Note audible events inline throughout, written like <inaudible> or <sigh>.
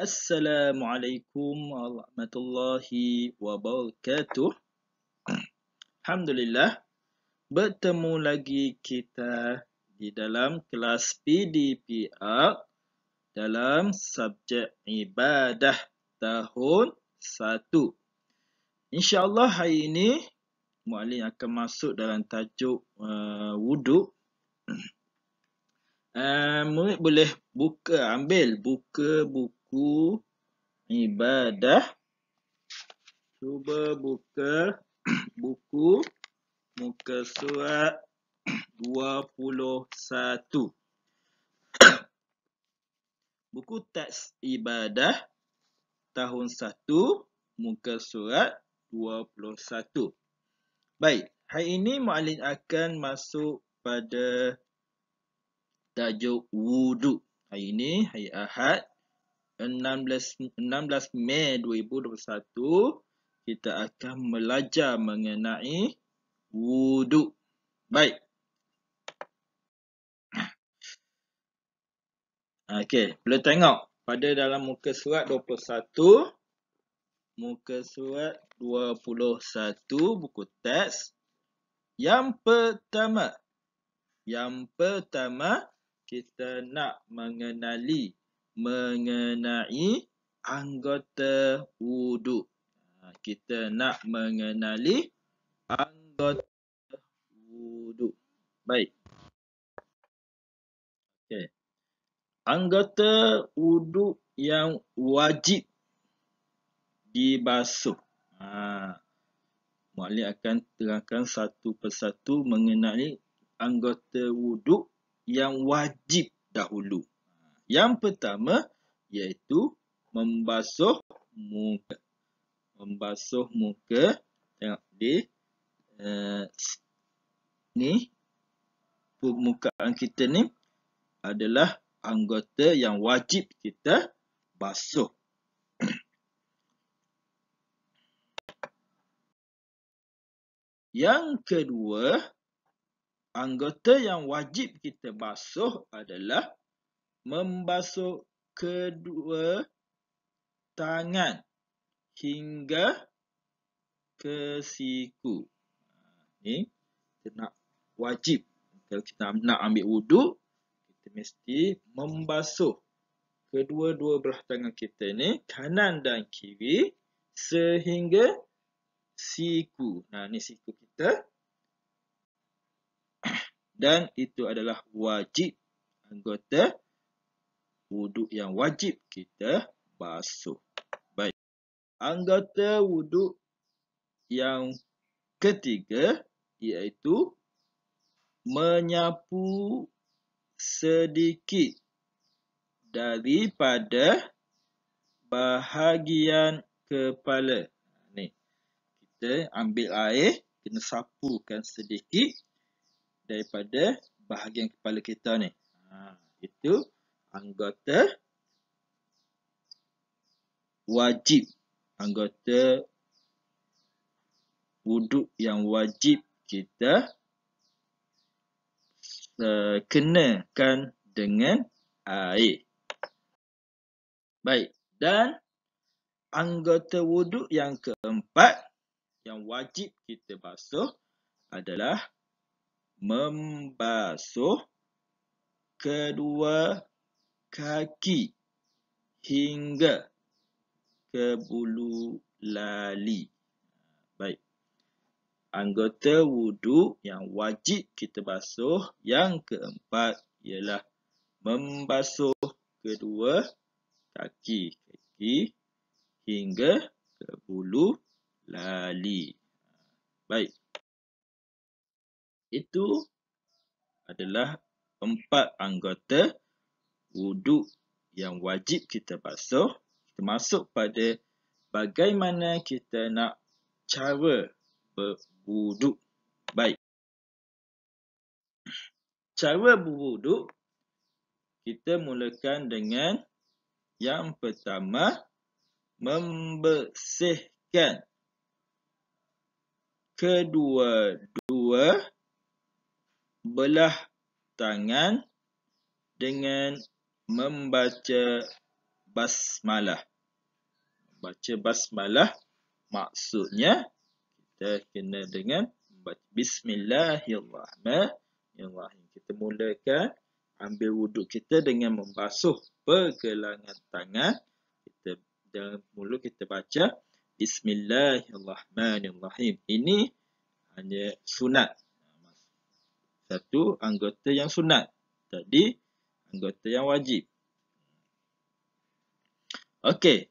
Assalamualaikum warahmatullahi wabarakatuh. Alhamdulillah bertemu lagi kita di dalam kelas PDPR dalam subjek ibadah tahun 1. InsyaAllah hari ini muallim akan masuk dalam tajuk uh, wuduk. Uh, murid boleh buka ambil buka buka buku ibadah. Cuba buka <clears throat> buku muka surat 21. <clears throat> <clears throat> Buku teks ibadah tahun 1 muka surat 21. Baik, hari ini Mu'alik akan masuk pada tajuk wudu. Hari ini, hari Ahad, 16, 16 Mei 2021 kita akan belajar mengenai wuduk. Baik. Okey, boleh tengok pada dalam muka surat 21 muka surat 21 buku teks yang pertama yang pertama kita nak mengenali mengenai anggota wuduk. Ha, kita nak mengenali anggota wuduk. Baik. Okay, Anggota wuduk yang wajib dibasuh. Ha. Maklum akan terangkan satu persatu mengenali anggota wuduk yang wajib dahulu. Yang pertama iaitu membasuh muka. Membasuh muka. Tengok di uh, ni permukaan kita ni adalah anggota yang wajib kita basuh. Yang kedua, anggota yang wajib kita basuh adalah membasuh kedua tangan hingga ke siku. Ini kita nak wajib. Kalau kita nak ambil wudhu, kita mesti membasuh kedua-dua belah tangan kita ini kanan dan kiri, sehingga siku. Nah, ni siku kita. Dan itu adalah wajib anggota wuduk yang wajib kita basuh. Baik. Anggota wuduk yang ketiga iaitu menyapu sedikit daripada bahagian kepala. Ni. Kita ambil air, kita sapukan sedikit daripada bahagian kepala kita ni. Ha, Itu anggota wajib anggota wuduk yang wajib kita uh, kenakan dengan air. Baik, dan anggota wuduk yang keempat yang wajib kita basuh adalah membasuh kedua kaki hingga ke bulu lali. Baik. Anggota wudu yang wajib kita basuh yang keempat ialah membasuh kedua kaki kaki hingga ke bulu lali. Baik. Itu adalah empat anggota wuduk yang wajib kita basuh, termasuk pada bagaimana kita nak cara berwuduk. Baik. Cara berwuduk, kita mulakan dengan yang pertama, membersihkan kedua-dua belah tangan dengan membaca basmalah. Baca basmalah maksudnya kita kena dengan bismillahirrahmanirrahim. Kita mulakan ambil wuduk kita dengan membasuh pergelangan tangan. Kita dan mula kita baca bismillahirrahmanirrahim. Ini hanya sunat. Satu anggota yang sunat. Jadi anggota yang wajib. Okey.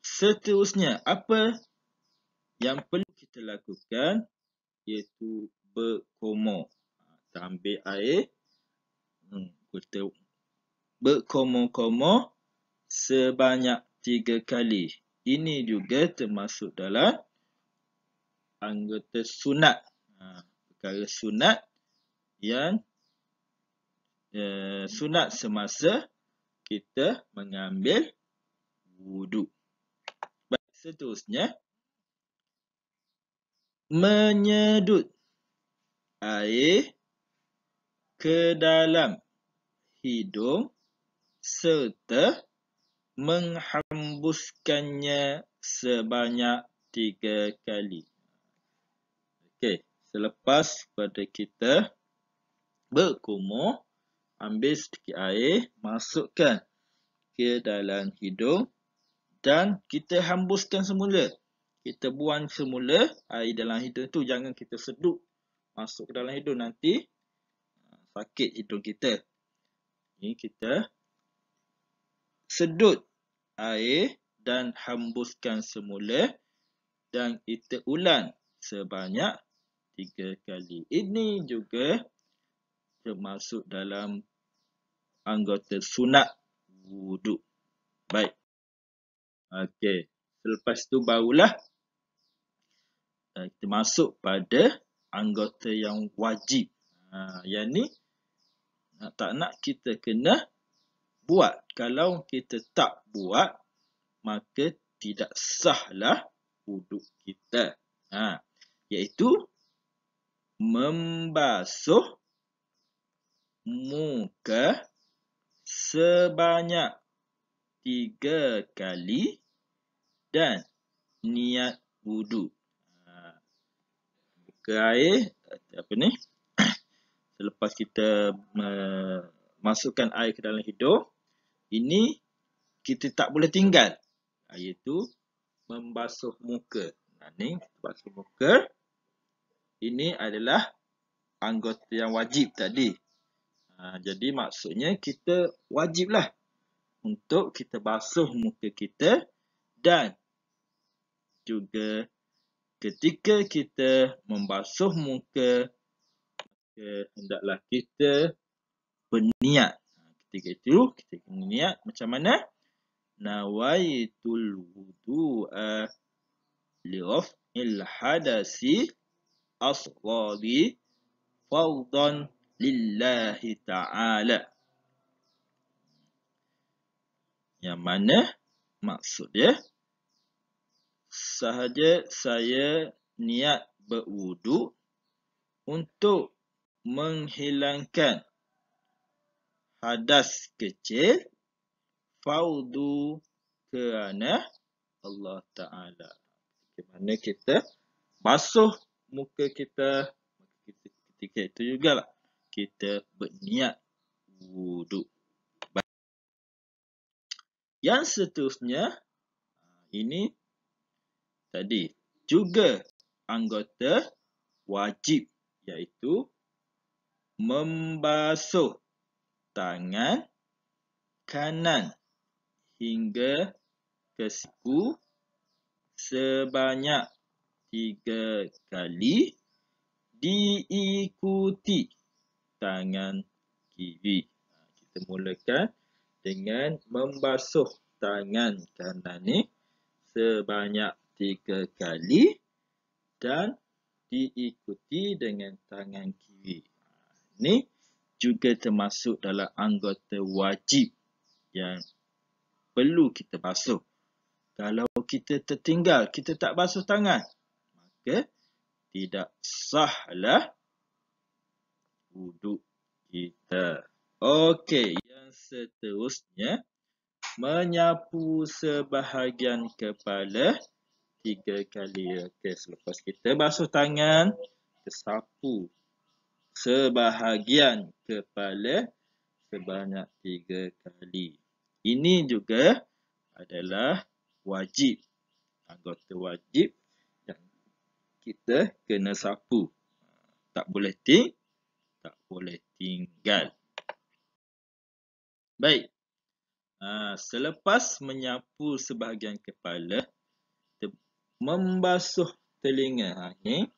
Seterusnya, apa yang perlu kita lakukan iaitu berkomor. Kita ha, ambil air. Hmm, kita berkomor-komor sebanyak tiga kali. Ini juga termasuk dalam anggota sunat. Ha, perkara sunat yang sunat semasa kita mengambil wuduk. Baik, seterusnya. Menyedut air ke dalam hidung serta menghembuskannya sebanyak tiga kali. Okey, selepas pada kita berkumur, ambil sedikit air, masukkan ke dalam hidung dan kita hembuskan semula. Kita buang semula air dalam hidung tu jangan kita seduk masuk ke dalam hidung nanti ah, sakit hidung kita. Ini kita sedut air dan hembuskan semula dan kita ulang sebanyak tiga kali. Ini juga termasuk dalam anggota sunat wuduk. Baik. Okey. Selepas tu barulah eh, kita masuk pada anggota yang wajib. Ha, yang ni nak tak nak kita kena buat. Kalau kita tak buat, maka tidak sahlah wuduk kita. Ha, iaitu membasuh muka sebanyak tiga kali dan niat wudu. Ah, muka air, eh, apa ni? <coughs> Selepas kita masukkan air ke dalam hidung, ini kita tak boleh tinggal. Iaitu membasuh muka. Nah, ni basuh muka. Ini adalah anggota yang wajib tadi. Ha, jadi maksudnya kita wajiblah untuk kita basuh muka kita dan juga ketika kita membasuh muka maka hendaklah kita berniat ha, ketika itu kita berniat macam mana nawaitul wudu'a li'af il hadasi asradi fardan lillahi ta'ala. Yang mana maksud dia sahaja saya niat berwudu untuk menghilangkan hadas kecil faudu kerana Allah Ta'ala. Di mana kita basuh muka kita ketika juga lah kita berniat wuduk. Yang seterusnya, ah, ini tadi juga anggota wajib iaitu membasuh tangan kanan hingga ke siku sebanyak tiga kali diikuti tangan kiri. Ha, kita mulakan dengan membasuh tangan kanan ni sebanyak tiga kali dan diikuti dengan tangan kiri. Ini ha, juga termasuk dalam anggota wajib yang perlu kita basuh. Kalau kita tertinggal, kita tak basuh tangan, maka tidak sahlah wuduk kita. Okey, yang seterusnya menyapu sebahagian kepala tiga kali. Okey, selepas kita basuh tangan, sapu sebahagian kepala sebanyak tiga kali. Ini juga adalah wajib. Anggota wajib yang kita kena sapu. Tak boleh tinggi boleh tinggal. Baik. Ah, selepas menyapu sebahagian kepala, membasuh telinga. Ini ha,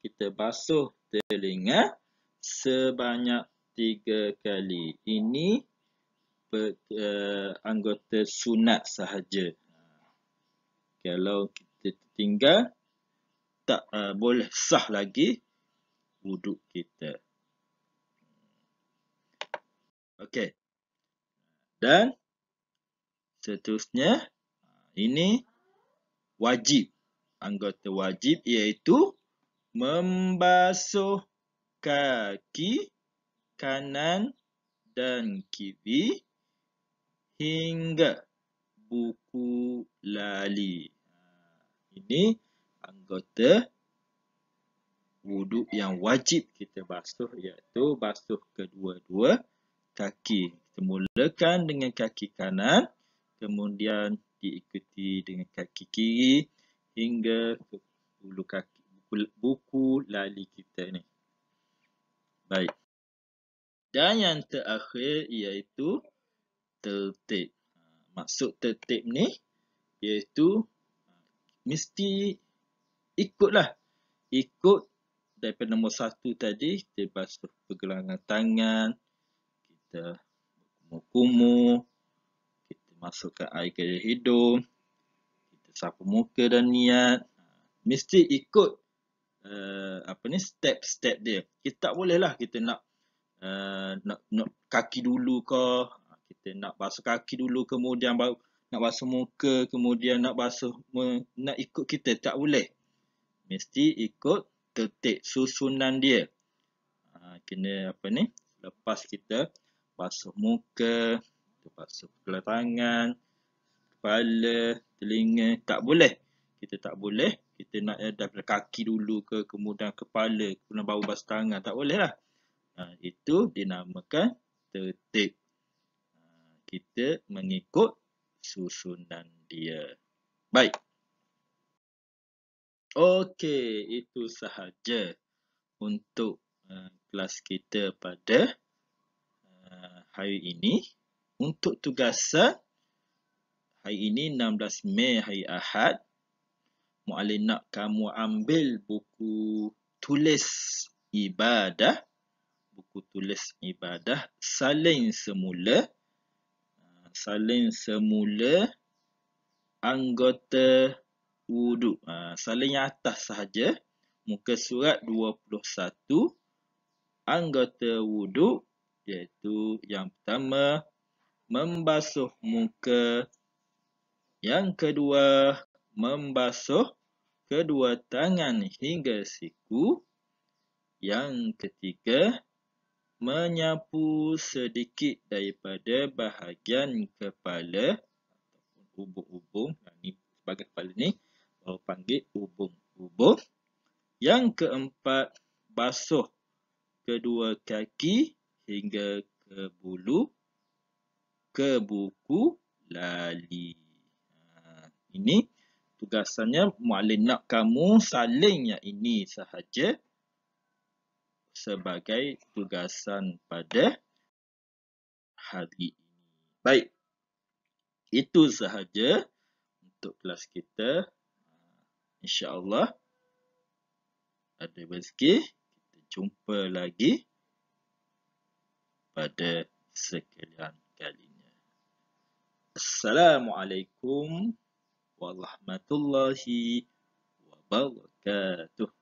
kita basuh telinga sebanyak tiga kali. Ini eh, anggota sunat sahaja. Kalau kita tinggal, tak uh, boleh sah lagi wuduk kita. Okey. Dan seterusnya ini wajib. Anggota wajib iaitu membasuh kaki kanan dan kiri hingga buku lali. Ini anggota wuduk yang wajib kita basuh iaitu basuh kedua-dua kaki. Kita dengan kaki kanan, kemudian diikuti dengan kaki kiri hingga ke bulu kaki buku, lali kita ni. Baik. Dan yang terakhir iaitu tertib. Maksud tertib ni iaitu mesti ikutlah. Ikut daripada nombor satu tadi, kita basuh pergelangan tangan, kita kumur-kumur, kita masukkan air ke hidung, kita sapu muka dan niat. Mesti ikut uh, apa ni step-step dia. Kita tak bolehlah kita nak, uh, nak, nak kaki dulu ke, kita nak basuh kaki dulu kemudian baru nak basuh muka kemudian nak basuh nak ikut kita tak boleh. Mesti ikut tertik susunan dia. Ha, kena apa ni? Lepas kita basuh muka, basuh kepala tangan, kepala, telinga, tak boleh. Kita tak boleh. Kita nak ya, kaki dulu ke, kemudian kepala, kemudian baru basuh tangan. Tak boleh lah. Ha, itu dinamakan tertib. Ha, kita mengikut susunan dia. Baik. Okey, itu sahaja untuk uh, kelas kita pada Ah, hari ini untuk tugas hari ini 16 Mei hari Ahad mualim nak kamu ambil buku tulis ibadah buku tulis ibadah saling semula ah, saling semula anggota wudu ah, saling yang atas sahaja muka surat 21 anggota wudu iaitu yang pertama membasuh muka yang kedua membasuh kedua tangan hingga siku yang ketiga menyapu sedikit daripada bahagian kepala ataupun ubung-ubung ni sebagai kepala ni kalau panggil ubung-ubung yang keempat basuh kedua kaki hingga ke bulu ke buku lali. Ha, ini tugasannya mualin nak kamu saling yang ini sahaja sebagai tugasan pada hari ini. Baik. Itu sahaja untuk kelas kita. InsyaAllah ada rezeki. Kita jumpa lagi pada sekalian kalinya. Assalamualaikum warahmatullahi wabarakatuh.